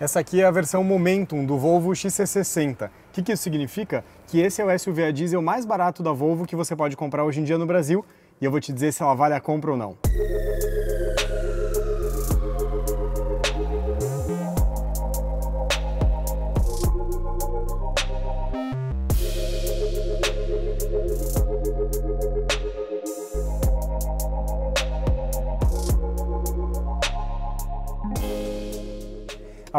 Essa aqui é a versão Momentum do Volvo XC60. O que, que isso significa? Que esse é o SUV a diesel mais barato da Volvo que você pode comprar hoje em dia no Brasil e eu vou te dizer se ela vale a compra ou não.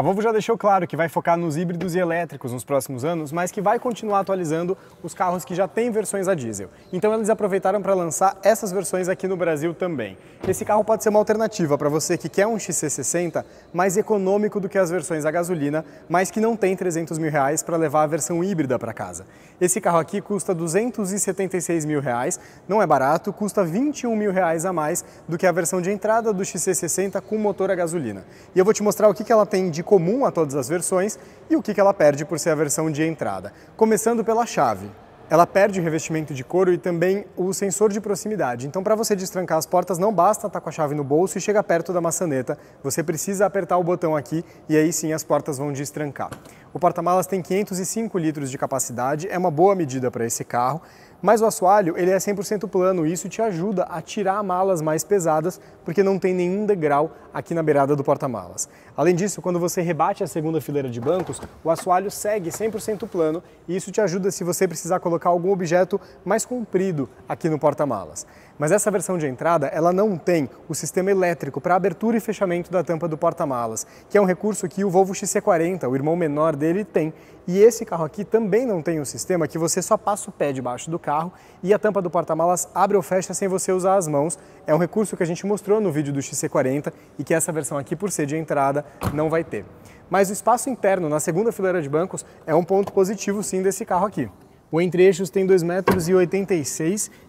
A Volvo já deixou claro que vai focar nos híbridos e elétricos nos próximos anos, mas que vai continuar atualizando os carros que já têm versões a diesel. Então eles aproveitaram para lançar essas versões aqui no Brasil também. Esse carro pode ser uma alternativa para você que quer um XC60 mais econômico do que as versões a gasolina, mas que não tem 300 mil reais para levar a versão híbrida para casa. Esse carro aqui custa 276 mil reais, não é barato, custa 21 mil reais a mais do que a versão de entrada do XC60 com motor a gasolina. E eu vou te mostrar o que ela tem de comum a todas as versões e o que ela perde por ser a versão de entrada. Começando pela chave. Ela perde o revestimento de couro e também o sensor de proximidade. Então, para você destrancar as portas, não basta estar tá com a chave no bolso e chegar perto da maçaneta. Você precisa apertar o botão aqui e aí sim as portas vão destrancar. O porta-malas tem 505 litros de capacidade, é uma boa medida para esse carro, mas o assoalho ele é 100% plano e isso te ajuda a tirar malas mais pesadas, porque não tem nenhum degrau aqui na beirada do porta-malas. Além disso, quando você rebate a segunda fileira de bancos, o assoalho segue 100% plano e isso te ajuda se você precisar colocar algum objeto mais comprido aqui no porta-malas. Mas essa versão de entrada, ela não tem o sistema elétrico para abertura e fechamento da tampa do porta-malas, que é um recurso que o Volvo XC40, o irmão menor dele tem. E esse carro aqui também não tem um sistema que você só passa o pé debaixo do carro e a tampa do porta-malas abre ou fecha sem você usar as mãos. É um recurso que a gente mostrou no vídeo do XC40 e que essa versão aqui, por ser de entrada, não vai ter. Mas o espaço interno na segunda fileira de bancos é um ponto positivo sim desse carro aqui. O entre-eixos tem 2,86 metros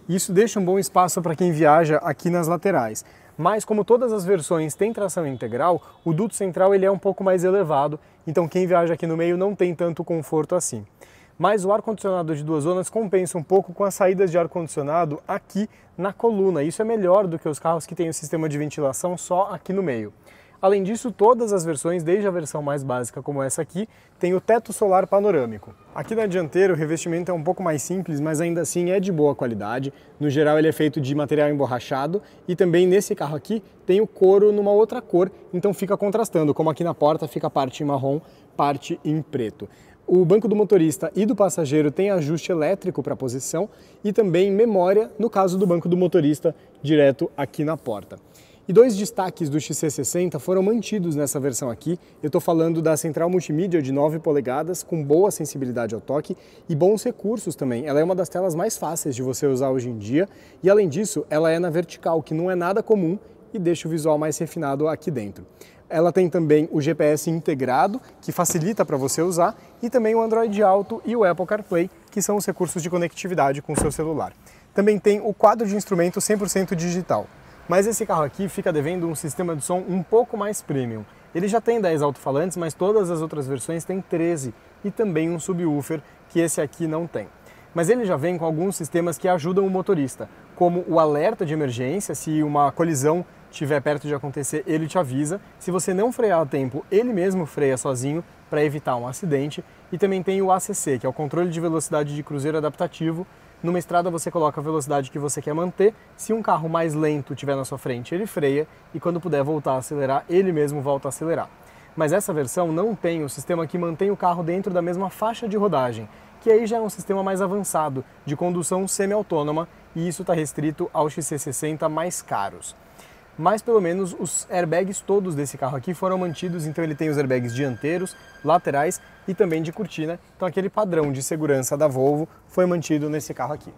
e isso deixa um bom espaço para quem viaja aqui nas laterais. Mas como todas as versões têm tração integral, o duto central ele é um pouco mais elevado, então quem viaja aqui no meio não tem tanto conforto assim. Mas o ar-condicionado de duas zonas compensa um pouco com as saídas de ar-condicionado aqui na coluna. Isso é melhor do que os carros que têm o sistema de ventilação só aqui no meio. Além disso, todas as versões, desde a versão mais básica como essa aqui, tem o teto solar panorâmico. Aqui na dianteira o revestimento é um pouco mais simples, mas ainda assim é de boa qualidade. No geral ele é feito de material emborrachado e também nesse carro aqui tem o couro numa outra cor, então fica contrastando, como aqui na porta fica parte em marrom, parte em preto. O banco do motorista e do passageiro tem ajuste elétrico para posição e também memória, no caso do banco do motorista, direto aqui na porta. E dois destaques do XC60 foram mantidos nessa versão aqui. Eu estou falando da central multimídia de 9 polegadas, com boa sensibilidade ao toque e bons recursos também. Ela é uma das telas mais fáceis de você usar hoje em dia e, além disso, ela é na vertical, que não é nada comum e deixa o visual mais refinado aqui dentro. Ela tem também o GPS integrado, que facilita para você usar, e também o Android Auto e o Apple CarPlay, que são os recursos de conectividade com o seu celular. Também tem o quadro de instrumento 100% digital. Mas esse carro aqui fica devendo um sistema de som um pouco mais premium. Ele já tem 10 alto-falantes, mas todas as outras versões têm 13 e também um subwoofer, que esse aqui não tem. Mas ele já vem com alguns sistemas que ajudam o motorista, como o alerta de emergência, se uma colisão estiver perto de acontecer, ele te avisa. Se você não frear a tempo, ele mesmo freia sozinho para evitar um acidente. E também tem o ACC, que é o controle de velocidade de cruzeiro adaptativo, numa estrada você coloca a velocidade que você quer manter. Se um carro mais lento tiver na sua frente, ele freia e quando puder voltar a acelerar, ele mesmo volta a acelerar. Mas essa versão não tem o sistema que mantém o carro dentro da mesma faixa de rodagem, que aí já é um sistema mais avançado de condução semi-autônoma e isso está restrito aos XC60 mais caros mas pelo menos os airbags todos desse carro aqui foram mantidos, então ele tem os airbags dianteiros, laterais e também de cortina, então aquele padrão de segurança da Volvo foi mantido nesse carro aqui.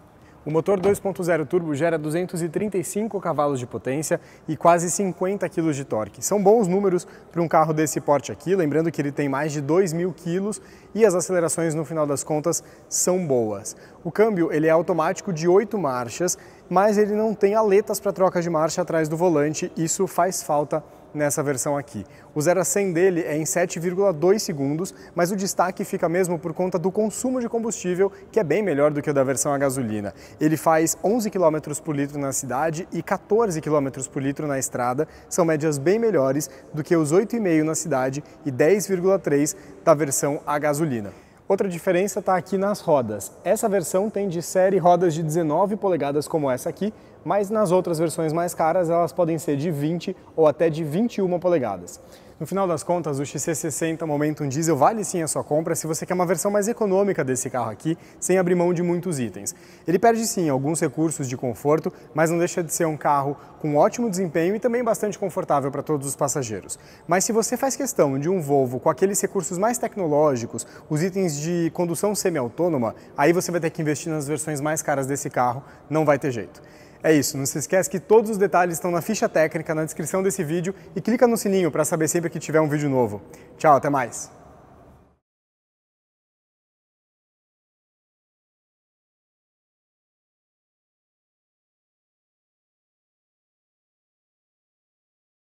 O motor 2.0 turbo gera 235 cavalos de potência e quase 50 kg de torque. São bons números para um carro desse porte aqui, lembrando que ele tem mais de 2 mil quilos e as acelerações no final das contas são boas. O câmbio ele é automático de 8 marchas, mas ele não tem aletas para troca de marcha atrás do volante, isso faz falta nessa versão aqui. O 0 a 100 dele é em 7,2 segundos, mas o destaque fica mesmo por conta do consumo de combustível, que é bem melhor do que o da versão a gasolina. Ele faz 11 km por litro na cidade e 14 km por litro na estrada, são médias bem melhores do que os 8,5 na cidade e 10,3 da versão a gasolina. Outra diferença está aqui nas rodas. Essa versão tem de série rodas de 19 polegadas como essa aqui, mas nas outras versões mais caras elas podem ser de 20 ou até de 21 polegadas. No final das contas, o XC60 Momentum Diesel vale sim a sua compra se você quer uma versão mais econômica desse carro aqui, sem abrir mão de muitos itens. Ele perde sim alguns recursos de conforto, mas não deixa de ser um carro com ótimo desempenho e também bastante confortável para todos os passageiros. Mas se você faz questão de um Volvo com aqueles recursos mais tecnológicos, os itens de condução semi-autônoma, aí você vai ter que investir nas versões mais caras desse carro, não vai ter jeito. É isso, não se esquece que todos os detalhes estão na ficha técnica, na descrição desse vídeo e clica no sininho para saber sempre que tiver um vídeo novo. Tchau, até mais!